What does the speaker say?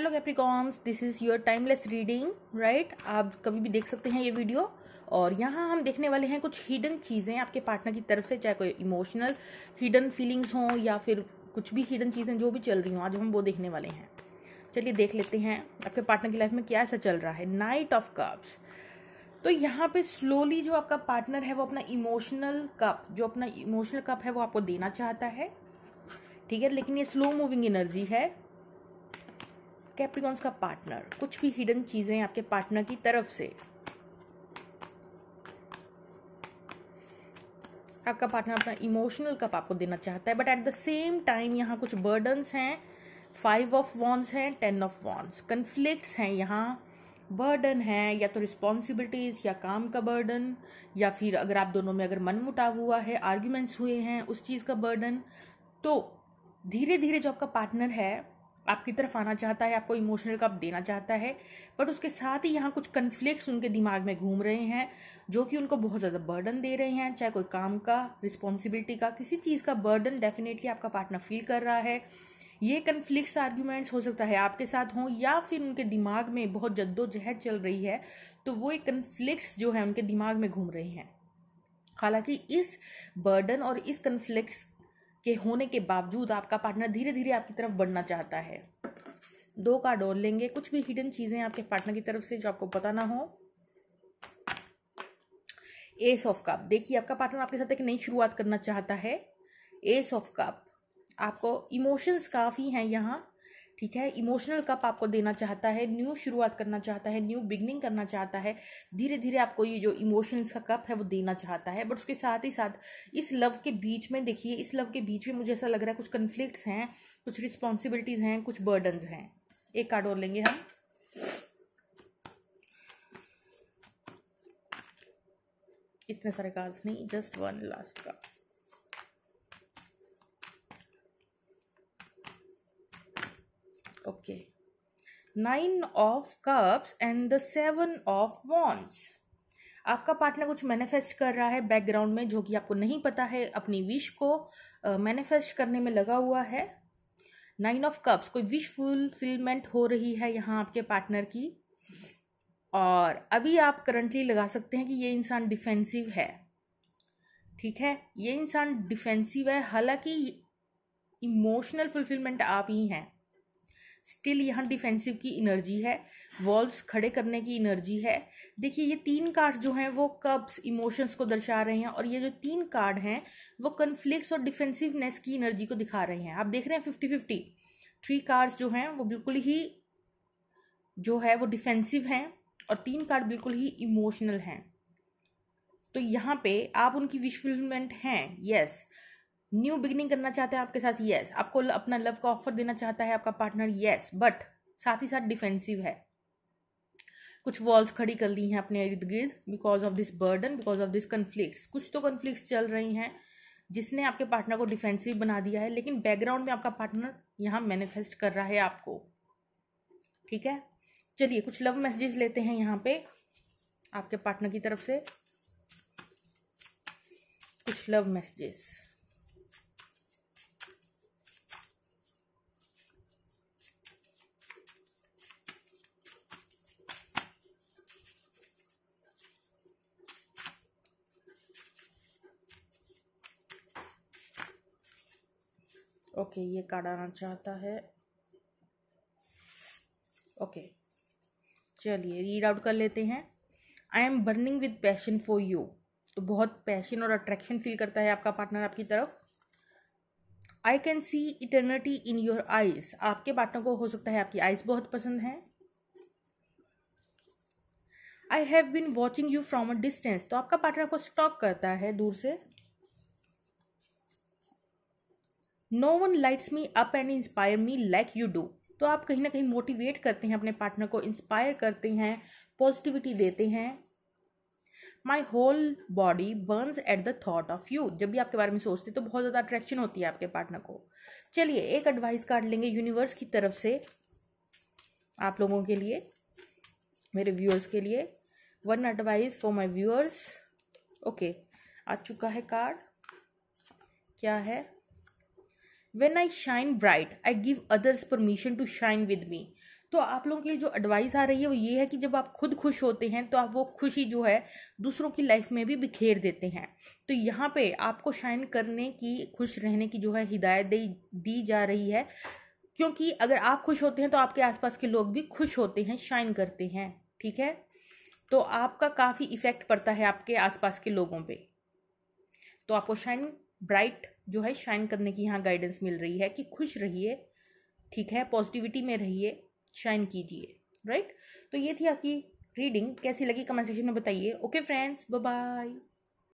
Hello Capricorns this is your timeless reading right आप कभी भी देख सकते हैं ये वीडियो और यहाँ हम देखने वाले हैं कुछ हिडन चीज़ें आपके पार्टनर की तरफ से चाहे कोई इमोशनल हिडन फीलिंग्स हों या फिर कुछ भी हिडन चीज़ें जो भी चल रही हों आज हम वो देखने वाले हैं चलिए देख लेते हैं आपके पार्टनर की लाइफ में क्या ऐसा चल रहा है नाइट ऑफ कप्स तो यहाँ पे स्लोली जो आपका पार्टनर है वो अपना इमोशनल कप जो अपना इमोशनल कप है वो आपको देना चाहता है ठीक है लेकिन ये स्लो मूविंग एनर्जी है कैप्रिकॉन्स का पार्टनर कुछ भी हिडन चीज़ें आपके पार्टनर की तरफ से आपका पार्टनर अपना इमोशनल कप आपको देना चाहता है but at the same time यहाँ कुछ बर्डन्स हैं फाइव ऑफ वॉन्स हैं टेन ऑफ वॉन्स कन्फ्लिक्ट हैं यहाँ बर्डन है या तो रिस्पॉन्सिबिलिटीज़ या काम का बर्डन या फिर अगर आप दोनों में अगर मन मुटाव हुआ है आर्ग्यूमेंट्स हुए हैं उस चीज़ का बर्डन तो धीरे धीरे जो आपका पार्टनर है आपकी तरफ आना चाहता है आपको इमोशनल कप देना चाहता है बट उसके साथ ही यहाँ कुछ कन्फ्लिक्ट उनके दिमाग में घूम रहे हैं जो कि उनको बहुत ज़्यादा बर्डन दे रहे हैं चाहे कोई काम का रिस्पॉन्सिबिलिटी का किसी चीज़ का बर्डन डेफिनेटली आपका पार्टनर फील कर रहा है ये कन्फ्लिक्ट आर्ग्यूमेंट्स हो सकता है आपके साथ हों या फिर उनके दिमाग में बहुत जद्दोजहद चल रही है तो वो एक कन्फ्लिक्स जो है उनके दिमाग में घूम रहे हैं हालांकि इस बर्डन और इस कन्फ्लिक्ट के होने के बावजूद आपका पार्टनर धीरे धीरे आपकी तरफ बढ़ना चाहता है दो का डोल लेंगे कुछ भी हिडन चीज़ें आपके पार्टनर की तरफ से जो आपको पता ना हो एस ऑफ कप देखिए आपका पार्टनर आपके साथ एक नई शुरुआत करना चाहता है एस ऑफ कप आपको इमोशंस काफ़ी हैं यहाँ ठीक है इमोशनल कप आपको देना चाहता है न्यू शुरुआत करना चाहता है न्यू बिगनिंग करना चाहता है धीरे धीरे आपको ये जो इमोशंस का कप है वो देना चाहता है बट उसके साथ ही साथ इस लव के बीच में देखिए इस लव के बीच में मुझे ऐसा लग रहा है कुछ कन्फ्लिक्ट्स हैं कुछ रिस्पॉन्सिबिलिटीज़ हैं कुछ बर्डन हैं एक कार्ड और लेंगे हम इतने सारे कार्ड्स नहीं just one last card okay nine of cups and the seven of wands आपका पार्टनर कुछ मैनिफेस्ट कर रहा है बैकग्राउंड में जो कि आपको नहीं पता है अपनी विश को मैनिफेस्ट uh, करने में लगा हुआ है नाइन ऑफ कप्स कोई विश फुलफिलमेंट हो रही है यहाँ आपके पार्टनर की और अभी आप करंटली लगा सकते हैं कि ये इंसान डिफेंसिव है ठीक है ये इंसान डिफेंसिव है हालांकि इमोशनल फुलफिलमेंट आप ही हैं स्टिल यहाँ डिफेंसिव की एनर्जी है वॉल्स खड़े करने की एनर्जी है देखिए ये तीन कार्ड जो हैं वो कब्स इमोशंस को दर्शा रहे हैं और ये जो तीन कार्ड हैं वो कन्फ्लिक्स और डिफेंसिवनेस की एनर्जी को दिखा रहे हैं आप देख रहे हैं फिफ्टी फिफ्टी थ्री कार्ड्स जो हैं वो बिल्कुल ही जो है वो डिफेंसिव हैं और तीन कार्ड बिल्कुल ही इमोशनल हैं तो यहाँ पे आप उनकी विशफुलमेंट हैं यस yes. न्यू बिगनिंग करना चाहते हैं आपके साथ येस आपको अपना लव का ऑफर देना चाहता है आपका पार्टनर येस बट साथ ही साथ डिफेंसिव है कुछ वॉल्स खड़ी कर ली हैं अपने इर्द गिर्द because of this burden because of this conflict कुछ तो कन्फ्लिक्ट चल रही हैं जिसने आपके पार्टनर को डिफेंसिव बना दिया है लेकिन बैकग्राउंड में आपका पार्टनर यहाँ मैनिफेस्ट कर रहा है आपको ठीक है चलिए कुछ लव मैसेजेस लेते हैं यहाँ पे आपके पार्टनर की तरफ से कुछ लव मैसेजेस ओके ये कार्ड आना चाहता है ओके चलिए रीड आउट कर लेते हैं I am burning with passion for you तो बहुत पैशन और अट्रैक्शन फील करता है आपका पार्टनर आपकी तरफ I can see eternity in your eyes आपके पार्टनर को हो सकता है आपकी आईज बहुत पसंद है I have been watching you from a distance तो आपका पार्टनर को स्टॉक करता है दूर से no one lights me up and inspire me like you do तो आप कहीं ना कहीं मोटिवेट करते हैं अपने पार्टनर को इंस्पायर करते हैं पॉजिटिविटी देते हैं my whole body burns at the thought of you जब भी आपके बारे में सोचते हैं तो बहुत ज़्यादा अट्रैक्शन होती है आपके पार्टनर को चलिए एक एडवाइस कार्ड लेंगे यूनिवर्स की तरफ से आप लोगों के लिए मेरे व्यूअर्स के लिए one advice for my viewers okay आ चुका है कार्ड क्या है when I shine bright I give others permission to shine with me तो आप लोगों के लिए जो एडवाइस आ रही है वो ये है कि जब आप खुद खुश होते हैं तो आप वो खुशी जो है दूसरों की लाइफ में भी बिखेर देते हैं तो यहाँ पे आपको शाइन करने की खुश रहने की जो है हिदायत दी दी जा रही है क्योंकि अगर आप खुश होते हैं तो आपके आसपास के लोग भी खुश होते हैं शाइन करते हैं ठीक है तो आपका काफ़ी इफ़ेक्ट पड़ता है आपके आसपास के लोगों पे तो आपको शाइन ब्राइट जो है शाइन करने की यहाँ गाइडेंस मिल रही है कि खुश रहिए ठीक है पॉजिटिविटी में रहिए शाइन कीजिए राइट तो ये थी आपकी रीडिंग कैसी लगी कमेंट सेक्शन में बताइए ओके फ्रेंड्स बाय